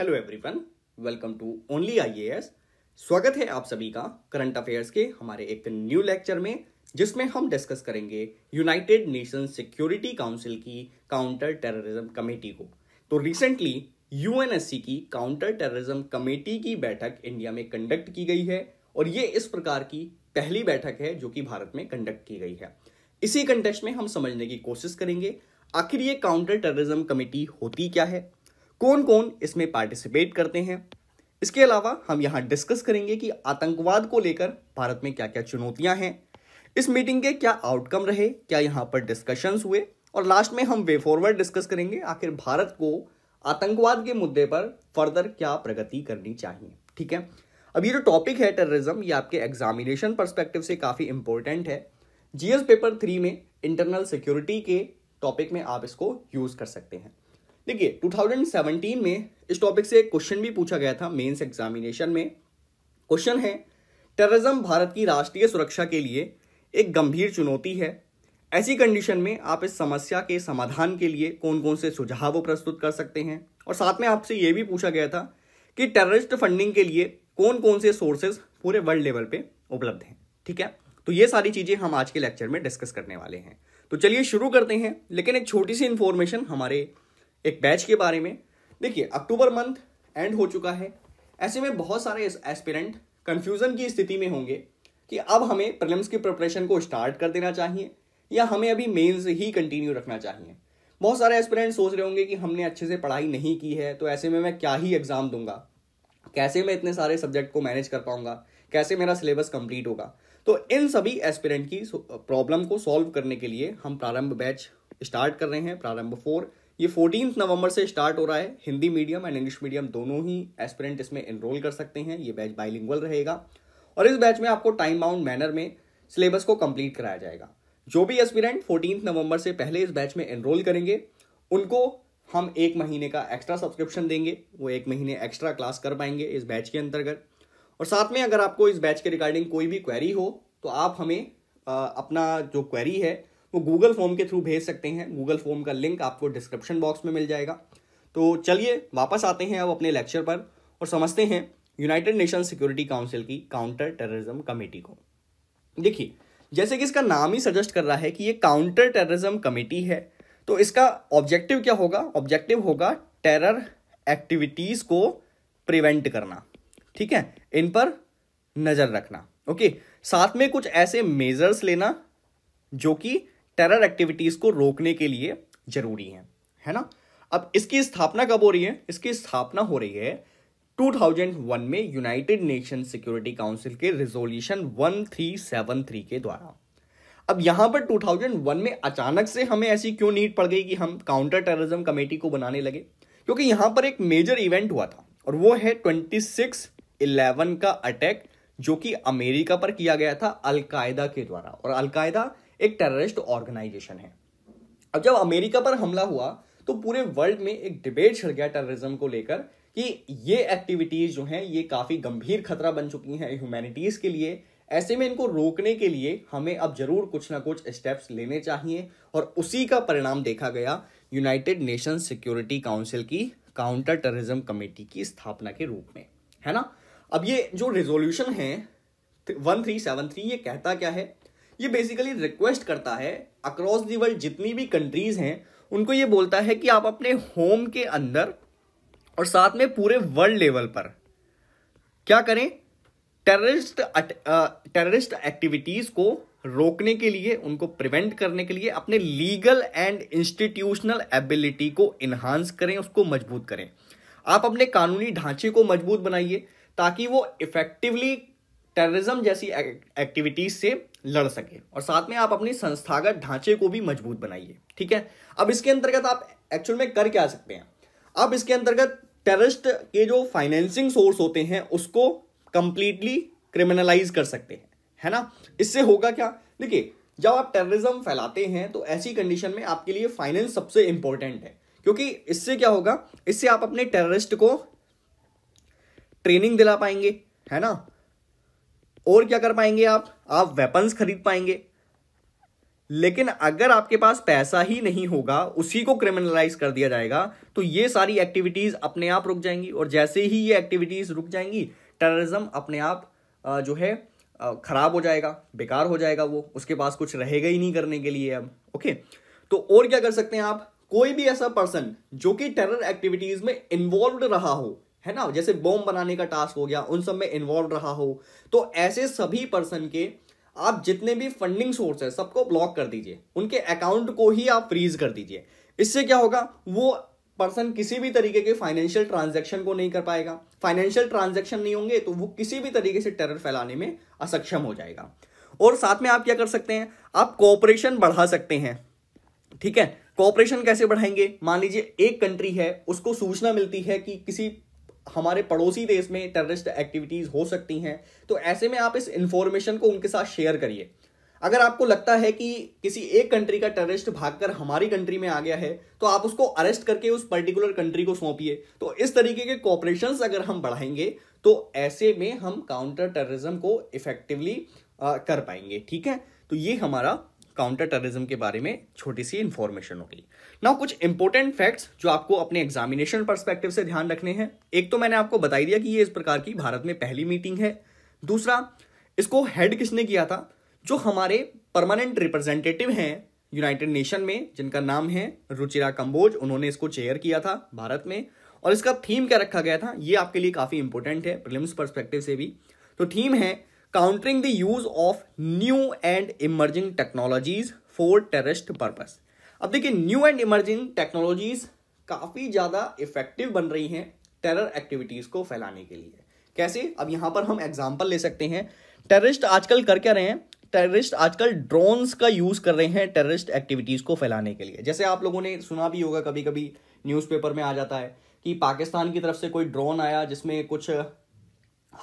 hello everyone welcome to only IAS स्वागत है आप सभी का करंट अफेयर्स के हमारे एक न्यू लेक्चर में जिसमें हम डिस्कस करेंगे यूनाइटेड नेशन सिक्योरिटी काउंसिल की काउंटर टेररिज्म कमेटी को तो रिसेंटली यूएनएससी की काउंटर टेररिज्म कमेटी की बैठक इंडिया में कंडक्ट की गई है और ये इस प्रकार की पहली बैठक है जो कि भारत में कंडक्ट की गई है इसी कंटेस्ट में हम समझने की कोशिश करेंगे आखिर ये काउंटर टेररिज्म कमेटी होती क्या है कौन कौन इसमें पार्टिसिपेट करते हैं इसके अलावा हम यहाँ डिस्कस करेंगे कि आतंकवाद को लेकर भारत में क्या क्या चुनौतियां हैं इस मीटिंग के क्या आउटकम रहे क्या यहाँ पर डिस्कशंस हुए और लास्ट में हम वे फॉरवर्ड डिस्कस करेंगे आखिर भारत को आतंकवाद के मुद्दे पर फर्दर क्या प्रगति करनी चाहिए ठीक है अब ये जो टॉपिक है टेररिज्म ये आपके एग्जामिनेशन परस्पेक्टिव से काफ़ी इंपॉर्टेंट है जीएस पेपर थ्री में इंटरनल सिक्योरिटी के टॉपिक में आप इसको यूज़ कर सकते हैं देखिए 2017 में इस टॉपिक से क्वेश्चन भी पूछा गया था मेंस एग्जामिनेशन में क्वेश्चन है टेररिज्म भारत की राष्ट्रीय सुरक्षा के लिए एक गंभीर चुनौती है ऐसी कंडीशन में आप इस समस्या के समाधान के लिए कौन कौन से सुझाव प्रस्तुत कर सकते हैं और साथ में आपसे ये भी पूछा गया था कि टेररिस्ट फंडिंग के लिए कौन कौन से सोर्सेज पूरे वर्ल्ड लेवल पे उपलब्ध हैं ठीक है तो ये सारी चीज़ें हम आज के लेक्चर में डिस्कस करने वाले हैं तो चलिए शुरू करते हैं लेकिन एक छोटी सी इंफॉर्मेशन हमारे एक बैच के बारे में देखिए अक्टूबर मंथ एंड हो चुका है ऐसे में बहुत सारे एस्पिरेंट कन्फ्यूज़न की स्थिति में होंगे कि अब हमें प्रिलिम्स की प्रिपरेशन को स्टार्ट कर देना चाहिए या हमें अभी मेंस ही कंटिन्यू रखना चाहिए बहुत सारे एस्पिरेंट सोच रहे होंगे कि हमने अच्छे से पढ़ाई नहीं की है तो ऐसे में मैं क्या ही एग्ज़ाम दूंगा कैसे मैं इतने सारे सब्जेक्ट को मैनेज कर पाऊंगा कैसे मेरा सिलेबस कंप्लीट होगा तो इन सभी एस्पिरेंट की प्रॉब्लम को सॉल्व करने के लिए हम प्रारंभ बैच स्टार्ट कर रहे हैं प्रारंभ फोर ये फोर्टीन नवंबर से स्टार्ट हो रहा है Hindi medium and English medium दोनों ही एस्पिरेंट इसमें एनरोल कर सकते हैं ये बैच बाइलिंगुअल रहेगा और इस बैच में आपको टाइम बाउंड मैनर में सिलेबस को कंप्लीट कराया जाएगा जो भी एस्पिरेंट फोर्टीन नवंबर से पहले इस बैच में एनरोल करेंगे उनको हम एक महीने का एक्स्ट्रा सब्सक्रिप्शन देंगे वो एक महीने एक्स्ट्रा क्लास कर पाएंगे इस बैच के अंतर्गत और साथ में अगर आपको इस बैच के रिगार्डिंग कोई भी क्वेरी हो तो आप हमें आ, अपना जो क्वेरी है वो गूगल फॉर्म के थ्रू भेज सकते हैं गूगल फॉर्म का लिंक आपको डिस्क्रिप्शन बॉक्स में मिल जाएगा तो चलिए वापस आते हैं अब अपने लेक्चर पर और समझते हैं यूनाइटेड नेशन सिक्योरिटी काउंसिल की काउंटर टेररिज्म कमेटी को देखिए जैसे कि इसका नाम ही सजेस्ट कर रहा है कि ये काउंटर टेररिज्म कमेटी है तो इसका ऑब्जेक्टिव क्या होगा ऑब्जेक्टिव होगा टेरर एक्टिविटीज़ को प्रिवेंट करना ठीक है इन पर नज़र रखना ओके साथ में कुछ ऐसे मेजर्स लेना जो कि टेरर एक्टिविटीज को रोकने के लिए जरूरी है है ना अब इसकी स्थापना कब हो रही है इसकी स्थापना हो रही है 2001 में यूनाइटेड नेशन सिक्योरिटी काउंसिल के रिजोल्यूशन 1373 के द्वारा अब यहां पर 2001 में अचानक से हमें ऐसी क्यों नीड पड़ गई कि हम काउंटर टेररिज्म कमेटी को बनाने लगे क्योंकि यहां पर एक मेजर इवेंट हुआ था और वो है 26 11 का अटैक जो कि अमेरिका पर किया गया था अलकायदा के द्वारा और अलकायदा एक टेररिस्ट ऑर्गेनाइजेशन है अब जब अमेरिका पर हमला हुआ तो पूरे वर्ल्ड में एक डिबेट छिड़ गया टेररिज्म को लेकर कि ये एक्टिविटीज़ जो हैं ये काफ़ी गंभीर खतरा बन चुकी हैं ह्यूमैनिटीज़ के लिए ऐसे में इनको रोकने के लिए हमें अब ज़रूर कुछ ना कुछ स्टेप्स लेने चाहिए और उसी का परिणाम देखा गया यूनाइटेड नेशन सिक्योरिटी काउंसिल की काउंटर टेररिज्म कमेटी की स्थापना के रूप में है ना अब ये जो रेजोल्यूशन है वन थ्री सेवन थ्री ये कहता क्या है ये बेसिकली रिक्वेस्ट करता है अक्रॉस दी वर्ल्ड जितनी भी कंट्रीज हैं उनको ये बोलता है कि आप अपने होम के अंदर और साथ में पूरे वर्ल्ड लेवल पर क्या करें टेररिस्ट टेररिस्ट एक्टिविटीज़ को रोकने के लिए उनको प्रिवेंट करने के लिए अपने लीगल एंड इंस्टीट्यूशनल एबिलिटी को इन्हांस करें उसको मजबूत करें आप अपने कानूनी ढांचे को मजबूत बनाइए ताकि वो इफेक्टिवली टेररिज्म जैसी एक्टिविटीज से लड़ सके और साथ में आप अपनी संस्थागत ढांचे को भी मजबूत बनाइए ठीक है अब इसके अंतर्गत आप एक्चुअल में कर क्या सकते हैं अब इसके अंतर्गत टेररिस्ट के जो फाइनेंसिंग सोर्स होते हैं उसको कंप्लीटली क्रिमिनलाइज कर सकते हैं है ना इससे होगा क्या देखिए जब आप टेररिज्म फैलाते हैं तो ऐसी कंडीशन में आपके लिए फाइनेंस सबसे इंपॉर्टेंट है क्योंकि इससे क्या होगा इससे आप अपने टेररिस्ट को ट्रेनिंग दिला पाएंगे है ना और क्या कर पाएंगे आप आप वेपन्स खरीद पाएंगे लेकिन अगर आपके पास पैसा ही नहीं होगा उसी को क्रिमिनलाइज कर दिया जाएगा तो ये सारी एक्टिविटीज अपने आप रुक जाएंगी और जैसे ही ये एक्टिविटीज रुक जाएंगी टेररिज्म अपने आप जो है खराब हो जाएगा बेकार हो जाएगा वो उसके पास कुछ रहेगा ही नहीं करने के लिए अब ओके तो और क्या कर सकते हैं आप कोई भी ऐसा पर्सन जो कि टेरर एक्टिविटीज में इन्वॉल्व रहा हो है ना जैसे बॉम्ब बनाने का टास्क हो गया उन सब में इन्वॉल्व रहा हो तो ऐसे सभी पर्सन के आप जितने भी फंडिंग सोर्स है सबको ब्लॉक कर दीजिए उनके अकाउंट को ही आप फ्रीज कर दीजिए इससे क्या होगा वो पर्सन किसी भी तरीके के फाइनेंशियल ट्रांजेक्शन को नहीं कर पाएगा फाइनेंशियल ट्रांजेक्शन नहीं होंगे तो वो किसी भी तरीके से टेरर फैलाने में असक्षम हो जाएगा और साथ में आप क्या कर सकते हैं आप कोऑपरेशन बढ़ा सकते हैं ठीक है कोऑपरेशन कैसे बढ़ाएंगे मान लीजिए एक कंट्री है उसको सूचना मिलती है कि किसी हमारे पड़ोसी देश में टेररिस्ट एक्टिविटीज़ हो सकती हैं तो ऐसे में आप इस इंफॉर्मेशन को उनके साथ शेयर करिए अगर आपको लगता है कि किसी एक कंट्री का टेररिस्ट भागकर हमारी कंट्री में आ गया है तो आप उसको अरेस्ट करके उस पर्टिकुलर कंट्री को सौंपिए तो इस तरीके के कॉपरेशन अगर हम बढ़ाएंगे तो ऐसे में हम काउंटर टेररिज्म को इफेक्टिवली कर पाएंगे ठीक है तो ये हमारा काउंटर टेररिज्म के बारे में छोटी सी इंफॉर्मेशन होगी ना कुछ इंपॉर्टेंट फैक्ट्स जो आपको अपने एग्जामिनेशन परस्पेक्टिव से ध्यान रखने हैं एक तो मैंने आपको बताई दिया कि ये इस प्रकार की भारत में पहली मीटिंग है दूसरा इसको हेड किसने किया था जो हमारे परमानेंट रिप्रेजेंटेटिव हैं यूनाइटेड नेशन में जिनका नाम है रुचिरा कंबोज उन्होंने इसको चेयर किया था भारत में और इसका थीम क्या रखा गया था ये आपके लिए काफ़ी इंपॉर्टेंट है प्रिलिम्स परस्पेक्टिव से भी तो थीम है countering the use of new and emerging technologies for terrorist purpose अब देखिए न्यू एंड इमर्जिंग टेक्नोलॉजीज काफ़ी ज़्यादा इफेक्टिव बन रही हैं टेरर एक्टिविटीज़ को फैलाने के लिए कैसे अब यहाँ पर हम एग्जाम्पल ले सकते हैं टेररिस्ट आजकल कर क्या रहे हैं टेररिस्ट आजकल ड्रोन्स का यूज़ कर रहे हैं टेररिस्ट एक्टिविटीज़ को फैलाने के लिए जैसे आप लोगों ने सुना भी होगा कभी कभी न्यूज़पेपर में आ जाता है कि पाकिस्तान की तरफ से कोई ड्रोन आया जिसमें कुछ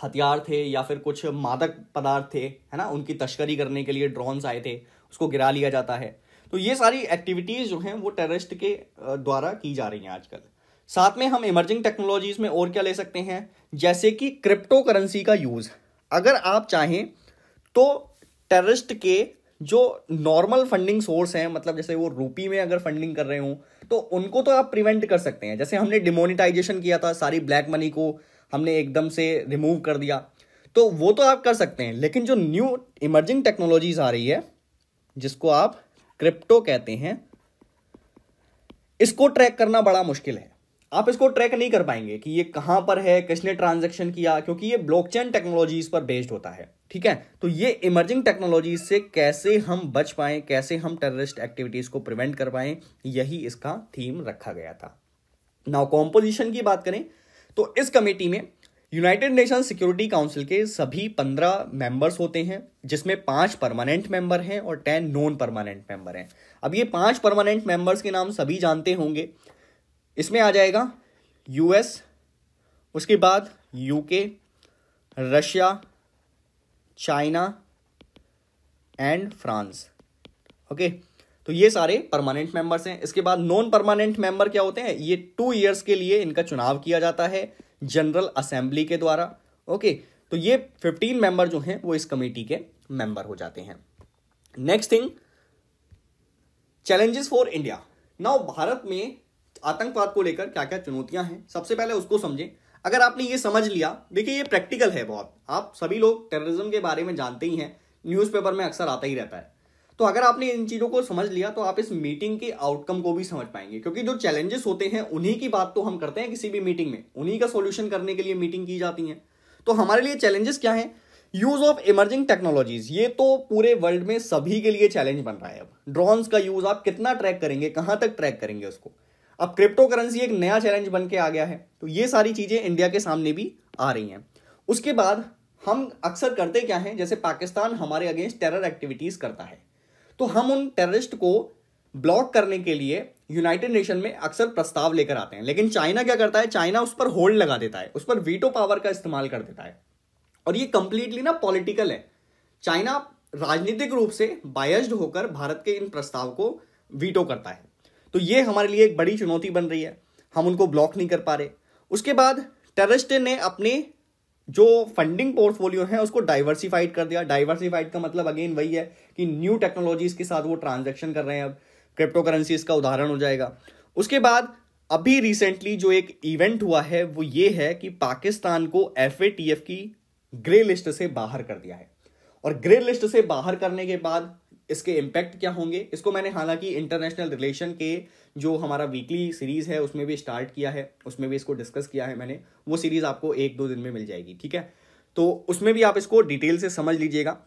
हथियार थे या फिर कुछ मादक पदार्थ थे है ना उनकी तस्करी करने के लिए ड्रोन्स आए थे उसको गिरा लिया जाता है तो ये सारी एक्टिविटीज़ जो हैं वो टेररिस्ट के द्वारा की जा रही हैं आजकल साथ में हम इमर्जिंग टेक्नोलॉजीज़ में और क्या ले सकते हैं जैसे कि क्रिप्टो करेंसी का यूज़ अगर आप चाहें तो टेररिस्ट के जो नॉर्मल फंडिंग सोर्स हैं मतलब जैसे वो रूपी में अगर फंडिंग कर रहे हों तो उनको तो आप प्रिवेंट कर सकते हैं जैसे हमने डिमोनिटाइजेशन किया था सारी ब्लैक मनी को हमने एकदम से रिमूव कर दिया तो वो तो आप कर सकते हैं लेकिन जो न्यू इमर्जिंग टेक्नोलॉजीज आ रही है जिसको आप क्रिप्टो कहते हैं इसको ट्रैक करना बड़ा मुश्किल है आप इसको ट्रैक नहीं कर पाएंगे कि ये कहां पर है किसने ट्रांजैक्शन किया क्योंकि ये ब्लॉकचेन टेक्नोलॉजीज पर बेस्ड होता है ठीक है तो ये इमर्जिंग टेक्नोलॉजीज से कैसे हम बच पाए कैसे हम टेररिस्ट एक्टिविटीज को प्रिवेंट कर पाए यही इसका थीम रखा गया था नाउ कॉम्पोजिशन की बात करें तो इस कमेटी में यूनाइटेड नेशन सिक्योरिटी काउंसिल के सभी पंद्रह मेंबर्स होते हैं जिसमें पांच परमानेंट मेंबर हैं और टेन नॉन परमानेंट मेंबर हैं अब ये पांच परमानेंट मेंबर्स के नाम सभी जानते होंगे इसमें आ जाएगा यूएस उसके बाद UK Russia China and France okay तो ये सारे परमानेंट मेंबर्स हैं इसके बाद नॉन परमानेंट मेंबर क्या होते हैं ये टू ईयर्स के लिए इनका चुनाव किया जाता है जनरल असेंबली के द्वारा ओके तो ये फिफ्टीन मेंबर जो हैं वो इस कमेटी के मेंबर हो जाते हैं next thing challenges for India now Bharat में आतंकवाद को लेकर क्या क्या चुनौतियां हैं सबसे पहले उसको समझें अगर आपने ये समझ लिया देखिए ये प्रैक्टिकल है बहुत आप सभी लोग टेररिज्म के बारे में जानते ही हैं न्यूज़पेपर में अक्सर आता ही रहता है तो अगर आपने इन चीज़ों को समझ लिया तो आप इस मीटिंग के आउटकम को भी समझ पाएंगे क्योंकि जो चैलेंजेस होते हैं उन्हीं की बात तो हम करते हैं किसी भी मीटिंग में उन्हीं का सोल्यूशन करने के लिए मीटिंग की जाती है तो हमारे लिए चैलेंजेस क्या है यूज ऑफ इमर्जिंग टेक्नोलॉजीज ये तो पूरे वर्ल्ड में सभी के लिए चैलेंज बन रहा है अब ड्रोन्स का यूज आप कितना ट्रैक करेंगे कहाँ तक ट्रैक करेंगे उसको अब क्रिप्टो करेंसी एक नया चैलेंज बन के आ गया है तो ये सारी चीज़ें इंडिया के सामने भी आ रही हैं उसके बाद हम अक्सर करते क्या हैं जैसे पाकिस्तान हमारे अगेंस्ट टेरर एक्टिविटीज़ करता है तो हम उन टेररिस्ट को ब्लॉक करने के लिए यूनाइटेड नेशन में अक्सर प्रस्ताव लेकर आते हैं लेकिन चाइना क्या करता है चाइना उस पर होल्ड लगा देता है उस पर वीटो पावर का इस्तेमाल कर देता है और ये कंप्लीटली ना पॉलिटिकल है चाइना राजनीतिक रूप से बायस्ड होकर भारत के इन प्रस्ताव को वीटो करता है तो ये हमारे लिए एक बड़ी चुनौती बन रही है हम उनको ब्लॉक नहीं कर पा रहे उसके बाद टेररिस्ट ने अपने जो फंडिंग पोर्टफोलियो है उसको डाइवर्सिफाइड कर दिया डाइवर्सिफाइड का मतलब अगेन वही है कि न्यू टेक्नोलॉजीज के साथ वो ट्रांजेक्शन कर रहे हैं अब क्रिप्टो करेंसी इसका उदाहरण हो जाएगा उसके बाद अभी रिसेंटली जो एक इवेंट हुआ है वो ये है कि पाकिस्तान को एफ की ग्रे लिस्ट से बाहर कर दिया है और ग्रे लिस्ट से बाहर करने के बाद इसके इम्पैक्ट क्या होंगे इसको मैंने हालांकि इंटरनेशनल रिलेशन के जो हमारा वीकली सीरीज़ है उसमें भी स्टार्ट किया है उसमें भी इसको डिस्कस किया है मैंने वो सीरीज़ आपको एक दो दिन में मिल जाएगी ठीक है तो उसमें भी आप इसको डिटेल से समझ लीजिएगा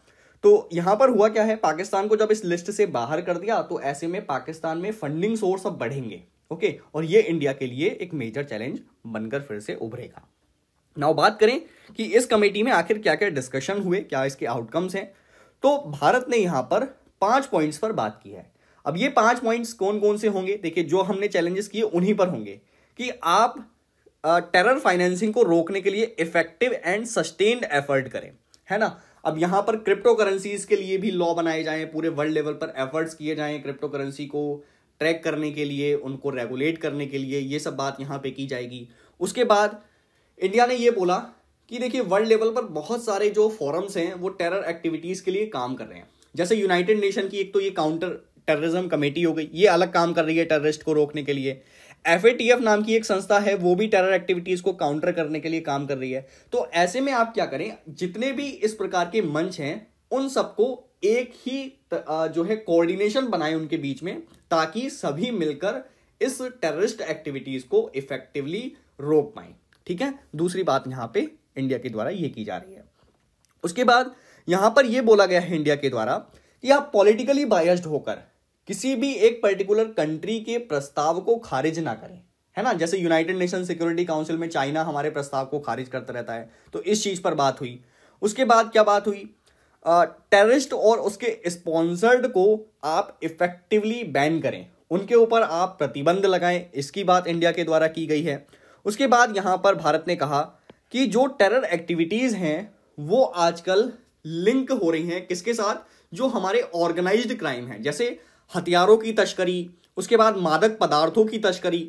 तो यहाँ पर हुआ क्या है पाकिस्तान को जब इस लिस्ट से बाहर कर दिया तो ऐसे में पाकिस्तान में फंडिंग सोर्स अब बढ़ेंगे ओके और ये इंडिया के लिए एक मेजर चैलेंज बनकर फिर से उभरेगा नाउ बात करें कि इस कमेटी में आखिर क्या क्या डिस्कशन हुए क्या इसके आउटकम्स हैं तो भारत ने यहाँ पर पांच पॉइंट्स पर बात की है अब ये पांच पॉइंट्स कौन कौन से होंगे देखिए जो हमने चैलेंजेस किए उन्हीं पर होंगे कि आप टेरर फाइनेंसिंग को रोकने के लिए इफेक्टिव एंड सस्टेन्ड एफर्ट करें है ना अब यहाँ पर क्रिप्टो करेंसीज के लिए भी लॉ बनाए जाएं पूरे वर्ल्ड लेवल पर एफर्ट्स किए जाएं क्रिप्टो करेंसी को ट्रैक करने के लिए उनको रेगुलेट करने के लिए ये सब बात यहाँ पे की जाएगी उसके बाद इंडिया ने ये बोला कि देखिए वर्ल्ड लेवल पर बहुत सारे जो फॉरम्स हैं वो टेरर एक्टिविटीज़ के लिए काम कर रहे हैं जैसे यूनाइटेड नेशन की एक तो ये काउंटर टेररिज्म कमेटी हो गई ये अलग काम कर रही है टेररिस्ट को रोकने के लिए एफ नाम की एक संस्था है वो भी टेरर एक्टिविटीज़ को काउंटर करने के लिए काम कर रही है तो ऐसे में आप क्या करें जितने भी इस प्रकार के मंच हैं उन सबको एक ही जो है कोऑर्डिनेशन बनाए उनके बीच में ताकि सभी मिलकर इस टेररिस्ट एक्टिविटीज़ को इफेक्टिवली रोक पाए ठीक है दूसरी बात यहां पे इंडिया के द्वारा ये की जा रही है उसके बाद यहां पर यह बोला गया है इंडिया के द्वारा कि आप पॉलिटिकली बायस्ड होकर किसी भी एक पर्टिकुलर कंट्री के प्रस्ताव को खारिज ना करें है ना जैसे यूनाइटेड नेशन सिक्योरिटी काउंसिल में चाइना हमारे प्रस्ताव को खारिज करता रहता है तो इस चीज पर बात हुई उसके बाद क्या बात हुई टेररिस्ट और उसके स्पॉन्सर्ड को आप इफेक्टिवली बैन करें उनके ऊपर आप प्रतिबंध लगाएं इसकी बात इंडिया के द्वारा की गई है उसके बाद यहाँ पर भारत ने कहा कि जो टेरर एक्टिविटीज़ हैं वो आजकल लिंक हो रही हैं किसके साथ जो हमारे ऑर्गेनाइज्ड क्राइम है जैसे हथियारों की तस्करी उसके बाद मादक पदार्थों की तस्करी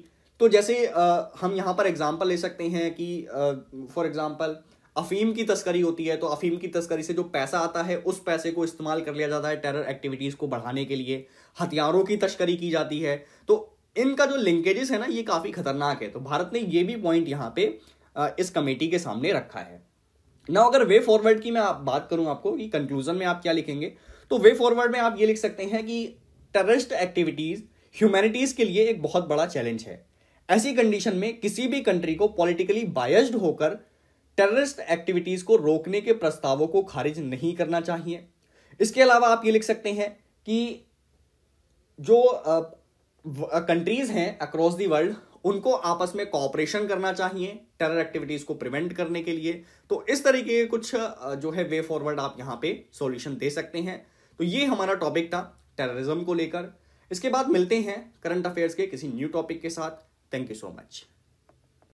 तो जैसे आ, हम यहाँ पर एग्जाम्पल ले सकते हैं कि फॉर एग्जाम्पल अफीम की तस्करी होती है तो अफीम की तस्करी से जो पैसा आता है उस पैसे को इस्तेमाल कर लिया जाता है टेरर एक्टिविटीज़ को बढ़ाने के लिए हथियारों की तस्करी की जाती है तो इनका जो लिंकेजेस है ना ये काफ़ी खतरनाक है तो भारत ने ये भी पॉइंट यहाँ पे इस कमेटी के सामने रखा है ना अगर वे फॉरवर्ड की मैं आप बात करूं आपको कि कंक्लूजन में आप क्या लिखेंगे तो वे फॉरवर्ड में आप ये लिख सकते हैं कि टेररिस्ट एक्टिविटीज़ ह्यूमैनिटीज़ के लिए एक बहुत बड़ा चैलेंज है ऐसी कंडीशन में किसी भी कंट्री को पॉलिटिकली बायस्ड होकर टेररिस्ट एक्टिविटीज़ को रोकने के प्रस्तावों को खारिज नहीं करना चाहिए इसके अलावा आप ये लिख सकते हैं कि जो कंट्रीज़ हैं अक्रॉस दी वर्ल्ड उनको आपस में कॉपरेशन करना चाहिए टेरर एक्टिविटीज को प्रिवेंट करने के लिए तो इस तरीके के कुछ जो है वे फॉरवर्ड आप यहाँ पे सॉल्यूशन दे सकते हैं तो ये हमारा टॉपिक था टेररिज्म को लेकर इसके बाद मिलते हैं करंट अफेयर्स के किसी न्यू टॉपिक के साथ थैंक यू सो मच